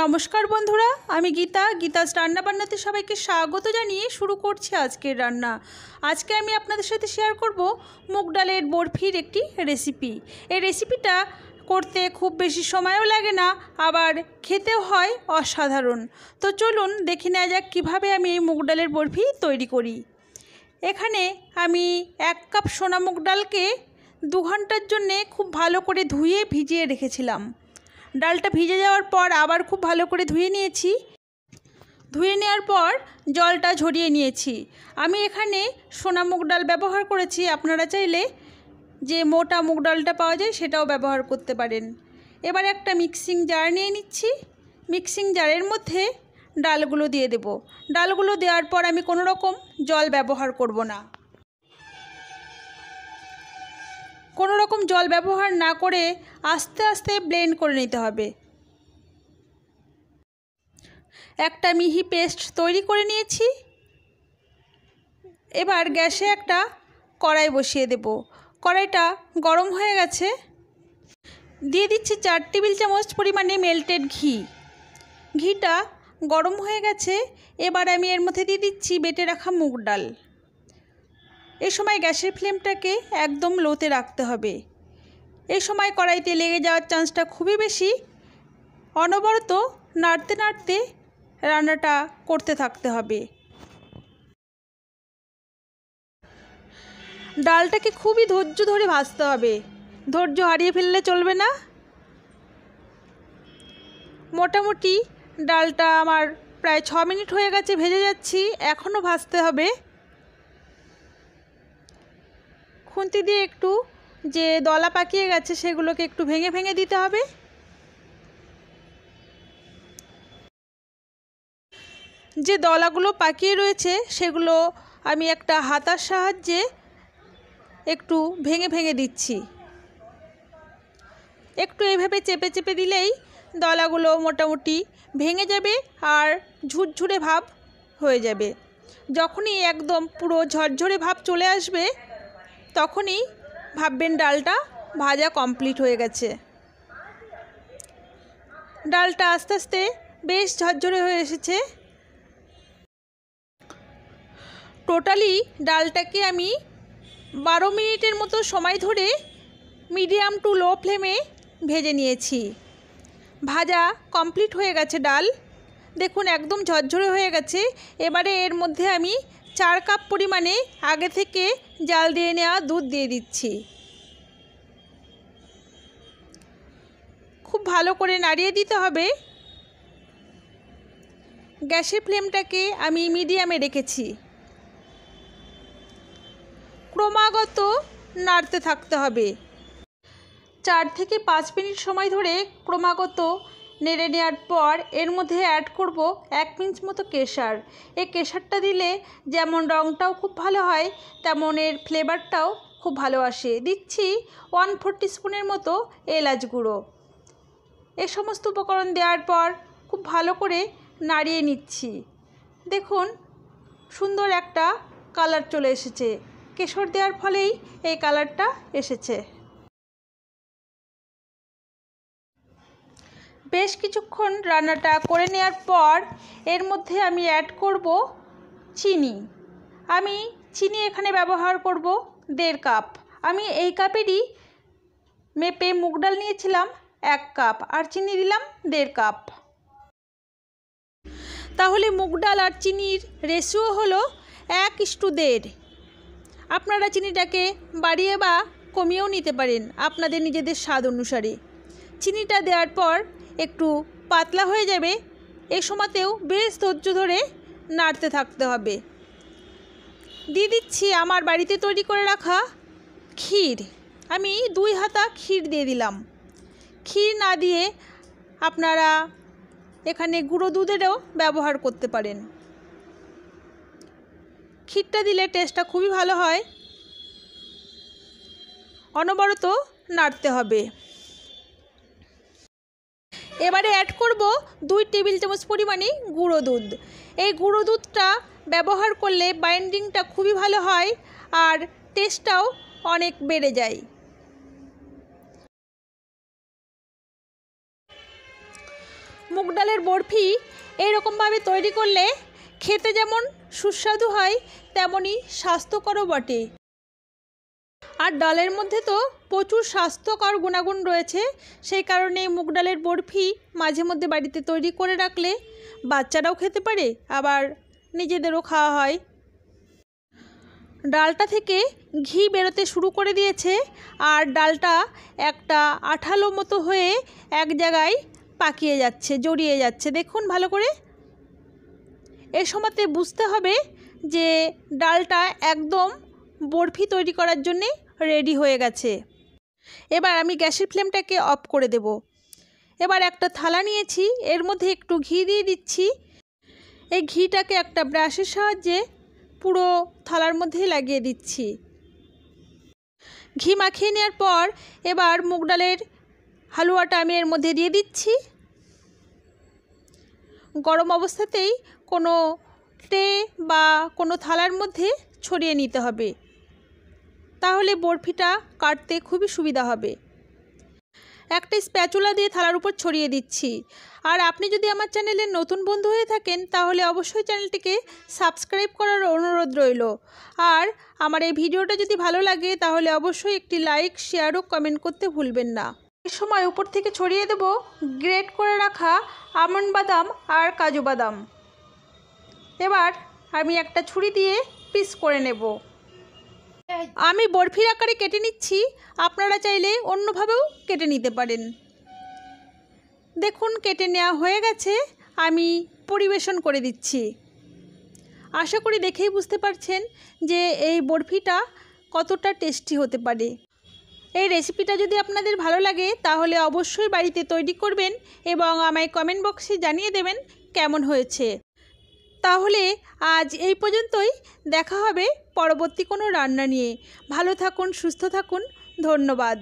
নমস্কার বন্ধুরা আমি গীতা গীতাস রান্নাবান্নাতে সবাইকে স্বাগত জানিয়ে শুরু করছি আজকের রান্না আজকে আমি আপনাদের সাথে শেয়ার করব মুগ ডালের বরফির একটি রেসিপি এই রেসিপিটা করতে খুব বেশি সময়ও লাগে না আবার খেতেও হয় অসাধারণ তো চলুন দেখে নেওয়া যাক কীভাবে আমি এই মুগ ডালের বরফি তৈরি করি এখানে আমি এক কাপ সোনা মুগ ডালকে দু ঘন্টার জন্যে খুব ভালো করে ধুয়ে ভিজিয়ে রেখেছিলাম ডালটা ভিজে যাওয়ার পর আবার খুব ভালো করে ধুয়ে নিয়েছি ধুয়ে নেওয়ার পর জলটা ঝরিয়ে নিয়েছি আমি এখানে সোনা মুগ ডাল ব্যবহার করেছি আপনারা চাইলে যে মোটা মুগ ডালটা পাওয়া যায় সেটাও ব্যবহার করতে পারেন এবার একটা মিক্সিং জার নিয়ে নিচ্ছি মিক্সিং জারের মধ্যে ডালগুলো দিয়ে দেব ডালগুলো দেওয়ার পর আমি কোনো রকম জল ব্যবহার করব না রকম জল ব্যবহার না করে আস্তে আস্তে ব্লেন্ড করে নিতে হবে একটা মিহি পেস্ট তৈরি করে নিয়েছি এবার গ্যাসে একটা কড়াই বসিয়ে দেব কড়াইটা গরম হয়ে গেছে দিয়ে দিচ্ছি চার টেবিল চামচ পরিমাণে মেল্টেড ঘি ঘিটা গরম হয়ে গেছে এবার আমি এর মধ্যে দিয়ে দিচ্ছি বেটে রাখা মুগ ডাল এ সময় গ্যাসের ফ্লেমটাকে একদম লোতে রাখতে হবে এই সময় কড়াইতে লেগে যাওয়ার চান্সটা খুবই বেশি অনবরত নাড়তে নাড়তে রান্নাটা করতে থাকতে হবে ডালটাকে খুবই ধৈর্য ধরে ভাজতে হবে ধৈর্য হারিয়ে ফেললে চলবে না মোটামুটি ডালটা আমার প্রায় ছ মিনিট হয়ে গেছে ভেজে যাচ্ছি এখনও ভাজতে হবে খুন্তি দিয়ে একটু যে দলা পাকিয়ে গেছে সেগুলোকে একটু ভেঙে ভেঙে দিতে হবে যে দলাগুলো পাকিয়ে রয়েছে সেগুলো আমি একটা হাতার সাহায্যে একটু ভেঙে ভেঙে দিচ্ছি একটু এভাবে চেপে চেপে দিলেই দলাগুলো মোটামুটি ভেঙে যাবে আর ঝুরঝুরে ভাব হয়ে যাবে যখনই একদম পুরো ঝরঝরে ভাব চলে আসবে তখনই ভাববেন ডালটা ভাজা কমপ্লিট হয়ে গেছে ডালটা আস্তে আস্তে বেশ ঝরঝরে হয়ে এসেছে টোটালি ডালটাকে আমি বারো মিনিটের মতো সময় ধরে মিডিয়াম টু লো ফ্লেমে ভেজে নিয়েছি ভাজা কমপ্লিট হয়ে গেছে ডাল দেখুন একদম ঝরঝরে হয়ে গেছে এবারে এর মধ্যে আমি চার কাপ পরিমাণে আগে থেকে জাল দিয়ে নেওয়া দুধ দিয়ে দিচ্ছি খুব ভালো করে নাড়িয়ে দিতে হবে গ্যাসের ফ্লেমটাকে আমি মিডিয়ামে রেখেছি ক্রমাগত নাড়তে থাকতে হবে চার থেকে পাঁচ মিনিট সময় ধরে ক্রমাগত নেড়ে নেওয়ার পর এর মধ্যে অ্যাড করব এক পিঞ্চ মতো কেশার এই কেশারটা দিলে যেমন রঙটাও খুব ভালো হয় তেমন এর ফ্লেভারটাও খুব ভালো আসে দিচ্ছি ওয়ান ফোর স্পুনের মতো এলাচ গুঁড়ো এ সমস্ত উপকরণ দেওয়ার পর খুব ভালো করে নাড়িয়ে নিচ্ছি দেখুন সুন্দর একটা কালার চলে এসেছে কেশর দেওয়ার ফলেই এই কালারটা এসেছে বেশ কিছুক্ষণ রান্নাটা করে নেওয়ার পর এর মধ্যে আমি অ্যাড করব চিনি আমি চিনি এখানে ব্যবহার করব দেড় কাপ আমি এই কাপেরই মেপে মুগ ডাল নিয়েছিলাম এক কাপ আর চিনি দিলাম দেড় কাপ তাহলে মুগ ডাল আর চিনির রেশিও হলো এক ইস্টু দেড় আপনারা চিনিটাকে বাড়িয়ে বা কমিয়েও নিতে পারেন আপনাদের নিজেদের স্বাদ অনুসারে চিনিটা দেওয়ার পর একটু পাতলা হয়ে যাবে এ সময়তেও বেশ ধৈর্য ধরে নাড়তে থাকতে হবে দিয়ে দিচ্ছি আমার বাড়িতে তৈরি করে রাখা ক্ষীর আমি দুই হাতা ক্ষীর দিয়ে দিলাম ক্ষীর না দিয়ে আপনারা এখানে গুঁড়ো দুধেরও ব্যবহার করতে পারেন ক্ষীরটা দিলে টেস্টটা খুবই ভালো হয় অনবরত নাড়তে হবে এবারে অ্যাড করব দুই টেবিল চামচ পরিমাণে গুঁড়ো দুধ এই গুঁড়ো দুধটা ব্যবহার করলে বাইন্ডিংটা খুবই ভালো হয় আর টেস্টটাও অনেক বেড়ে যায় মুগ ডালের বরফি এইরকমভাবে তৈরি করলে খেতে যেমন সুস্বাদু হয় তেমনই স্বাস্থ্যকরও বটে আর ডালের মধ্যে তো প্রচুর স্বাস্থ্যকর গুণাগুণ রয়েছে সেই কারণে মুগ ডালের বরফি মাঝে মধ্যে বাড়িতে তৈরি করে রাখলে বাচ্চারাও খেতে পারে আবার নিজেদেরও খাওয়া হয় ডালটা থেকে ঘি বেরোতে শুরু করে দিয়েছে আর ডালটা একটা আঠালো মতো হয়ে এক জায়গায় পাকিয়ে যাচ্ছে জড়িয়ে যাচ্ছে দেখুন ভালো করে এ সময়তে বুঝতে হবে যে ডালটা একদম বরফি তৈরি করার জন্যে রেডি হয়ে গেছে এবার আমি গ্যাসের ফ্লেমটাকে অফ করে দেব এবার একটা থালা নিয়েছি এর মধ্যে একটু ঘি দিয়ে দিচ্ছি এই ঘিটাকে একটা ব্রাশের সাহায্যে পুরো থালার মধ্যে লাগিয়ে দিচ্ছি ঘি মাখিয়ে নেওয়ার পর এবার মুগ ডালের হালুয়াটা আমি এর মধ্যে দিয়ে দিচ্ছি গরম অবস্থাতেই কোনো ট্রে বা কোনো থালার মধ্যে ছড়িয়ে নিতে হবে তাহলে বরফিটা কাটতে খুবই সুবিধা হবে একটা স্প্যাচুলা দিয়ে থালার উপর ছড়িয়ে দিচ্ছি আর আপনি যদি আমার চ্যানেলের নতুন বন্ধু হয়ে থাকেন তাহলে অবশ্যই চ্যানেলটিকে সাবস্ক্রাইব করার অনুরোধ রইল আর আমার এই ভিডিওটা যদি ভালো লাগে তাহলে অবশ্যই একটি লাইক শেয়ার ও কমেন্ট করতে ভুলবেন না এ সময় উপর থেকে ছড়িয়ে দেব গ্রেট করে রাখা আমন বাদাম আর কাজু বাদাম এবার আমি একটা ছুরি দিয়ে পিস করে নেব আমি বরফির আকারে কেটে নিচ্ছি আপনারা চাইলে অন্যভাবেও কেটে নিতে পারেন দেখুন কেটে নেওয়া হয়ে গেছে আমি পরিবেশন করে দিচ্ছি আশা করি দেখেই বুঝতে পারছেন যে এই বরফিটা কতটা টেস্টি হতে পারে এই রেসিপিটা যদি আপনাদের ভালো লাগে তাহলে অবশ্যই বাড়িতে তৈরি করবেন এবং আমায় কমেন্ট বক্সে জানিয়ে দেবেন কেমন হয়েছে তাহলে আজ এই পর্যন্তই দেখা হবে পরবর্তী কোনো রান্না নিয়ে ভালো থাকুন সুস্থ থাকুন ধন্যবাদ